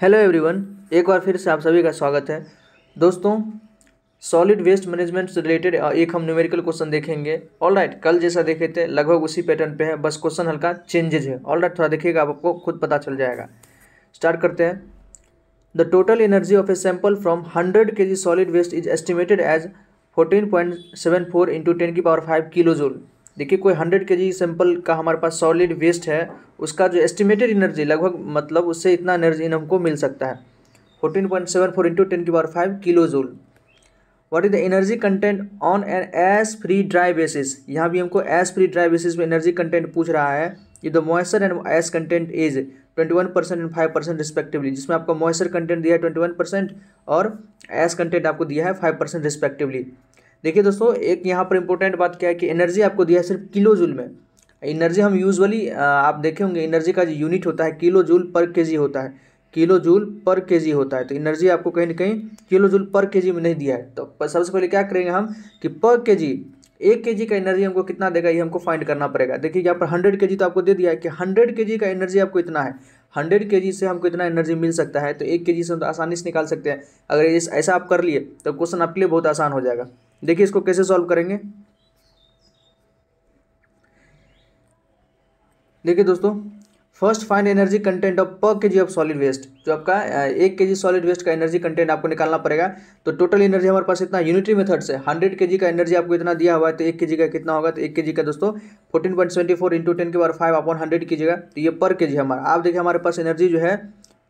hello everyone एक बार फिर से आप सभी का स्वागत है दोस्तों सॉलिड वेस्ट मैनेजमेंट से रिलेटेड एक हम न्यूमेरिकल क्वेश्चन देखेंगे ऑल राइट right, कल जैसा देखे थे लगभग उसी पैटर्न पे है बस क्वेश्चन हल्का चेंजेज है ऑल राइट right, थोड़ा देखिएगा आपको खुद पता चल जाएगा स्टार्ट करते हैं the total energy of a sample from hundred K G solid waste is estimated as fourteen point seven four into ten की पावर फाइव किलो जोल देखिए कोई हंड्रेड के जी सैंपल का हमारे पास सॉलिड वेस्ट है उसका जो एस्टिमेटेड एनर्जी लगभग मतलब उससे इतना एनर्जी इन हमको मिल सकता है fourteen point seven four into ten की power five kilo joule what is the energy content on an ash free dry basis यहाँ भी हमको एस फ्री ड्राई बेसिस में एनर्जी कंटेंट पूछ रहा है ये the moisture and ash content is twenty one percent and five percent respectively जिसमें आपको मॉइस्चर कंटेंट दिया है ट्वेंटी वन परसेंट और एस कंटेंट आपको दिया है फाइव परसेंट रिस्पेक्टिवली देखिए दोस्तों एक यहाँ पर इंपॉर्टेंट बात क्या है कि एनर्जी आपको दिया है सिर्फ किलो जूल में एनर्जी हम यूजली आप देखे होंगे एनर्जी का जो यूनिट होता है किलो जूल पर के होता है किलो जूल पर के होता है तो एनर्जी आपको कहीं ना कहीं किलो जूल पर के में नहीं दिया है तो सबसे पहले क्या करेंगे हम कि पर के एक के का एनर्जी हमको कितना देगा ये हमको फाइंड करना पड़ेगा देखिए यहाँ पर हंड्रेड के तो आपको दे दिया है कि हंड्रेड के का एनर्जी आपको इतना है हंड्रेड के से हमको इतना एनर्जी मिल सकता है तो एक के से हम तो आसानी से निकाल सकते हैं अगर ऐसा आप कर लिए तो क्वेश्चन आपके लिए बहुत आसान हो जाएगा देखिए इसको कैसे सॉल्व करेंगे देखिए दोस्तों first find energy content of per K ji of solid waste जो आपका एक के जी सॉलिड वेस्ट का एनर्जी कंटेंट आपको निकालना पड़ेगा तो टोटल एनर्जी हमारे पास इतना यूनिटरी मेथड से हंड्रेड के जी का एनर्जी आपको इतना दिया हुआ है तो एक के जी का कितना होगा तो एक के जी का दोस्तों fourteen point seventy four into ten के बार फाइव अपॉन हंड्रेड कीजिएगा तो ये पर के जी हमारा आप देखिए हमारे पास एनर्जी जो है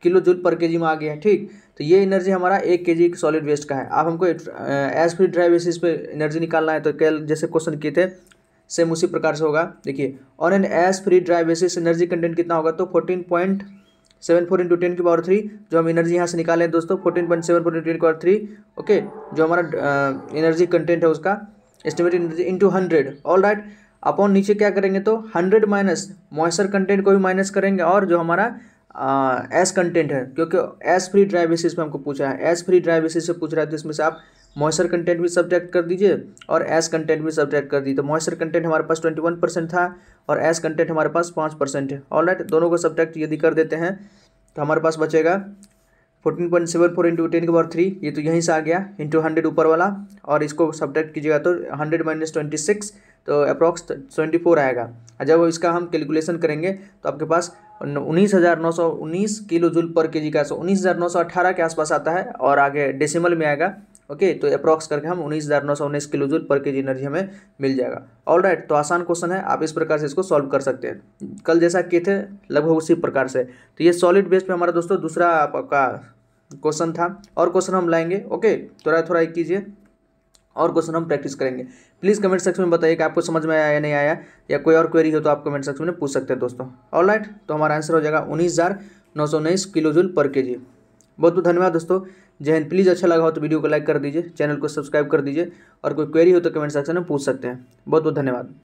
किलो जूल पर के जी में आ गया है ठीक तो ये एनर्जी हमारा एक के जी सॉलिड वेस्ट का है आप हमको एज फ्री ड्राई बेसिस पे एनर्जी निकालना है तो कल जैसे क्वेश्चन किए थे सेम उसी प्रकार से होगा देखिए on an ash free dry basis energy content कितना होगा तो fourteen point seven four into ten की पावर थ्री जो हम एनर्जी यहाँ से निकाले हैं दोस्तों fourteen point seven four into ten की पावर थ्री ओके जो हमारा एनर्जी कंटेंट है उसका estimated energy into hundred all right upon नीचे क्या करेंगे तो हंड्रेड माइनस मॉइस्चर कंटेंट को भी माइनस करेंगे और जो हमारा एस कंटेंट है क्योंकि एस फ्री ड्राई बेसिस पे हमको पूछा है एस फ्री ड्राइव बेसिस से पूछ रहा है तो इसमें से आप मॉइस्चर कंटेंट भी सब्जेक्ट कर दीजिए और एस कंटेंट भी सब्जेक्ट कर दीजिए तो मॉइस्चर कंटेंट हमारे पास ट्वेंटी वन परसेंट था और एस कंटेंट हमारे पास पाँच परसेंट है ऑल राइट दोनों को सब्जेक्ट यदि कर देते हैं तो हमारे पास बचेगा fourteen point seven four into ten के बार थ्री ये तो यहीं से आ गया इंटू हंड्रेड ऊपर वाला और इसको सब्ट्रैक्ट कीजिएगा तो हंड्रेड माइनस ट्वेंटी सिक्स तो अप्रॉक्स ट्वेंटी फोर आएगा जब इसका हम कैलकुलेशन करेंगे तो आपके पास उन्नीस हज़ार नौ सौ उन्नीस किलो जूल पर के जी का सो उन्नीस हज़ार नौ सौ के आसपास आता है और आगे डेसिमल में आएगा ओके तो अप्रॉक्स करके हम उन्नीस हज़ार नौ सौ उन्नीस किलो जूल पर के जी एनर्जी हमें मिल जाएगा ऑल राइट तो आसान क्वेश्चन है आप इस प्रकार से इसको सॉल्व कर सकते हैं कल जैसा किए थे लगभग उसी प्रकार से तो ये सॉलिड बेस पर हमारा दोस्तों दूसरा आपका क्वेश्चन था और क्वेश्चन हम लाएंगे ओके थोड़ा थोड़ा कीजिए और क्वेश्चन हम प्रैक्टिस करेंगे प्लीज़ कमेंट सेक्शन में बताइए कि आपको समझ में आया या नहीं आया या कोई और क्वेरी हो तो आप कमेंट सेक्शन में पूछ सकते हैं दोस्तों ऑल तो हमारा आंसर हो जाएगा उन्नीस हज़ार नौ उन्नीस किलो जूल पर के बहुत बहुत धन्यवाद दोस्तों जय हिंद प्लीज़ अच्छा लगा हो तो वीडियो को लाइक कर दीजिए चैनल को सब्सक्राइब कर दीजिए और कोई क्वेरी हो तो कमेंट सेक्शन में पूछ सकते हैं बहुत बहुत धन्यवाद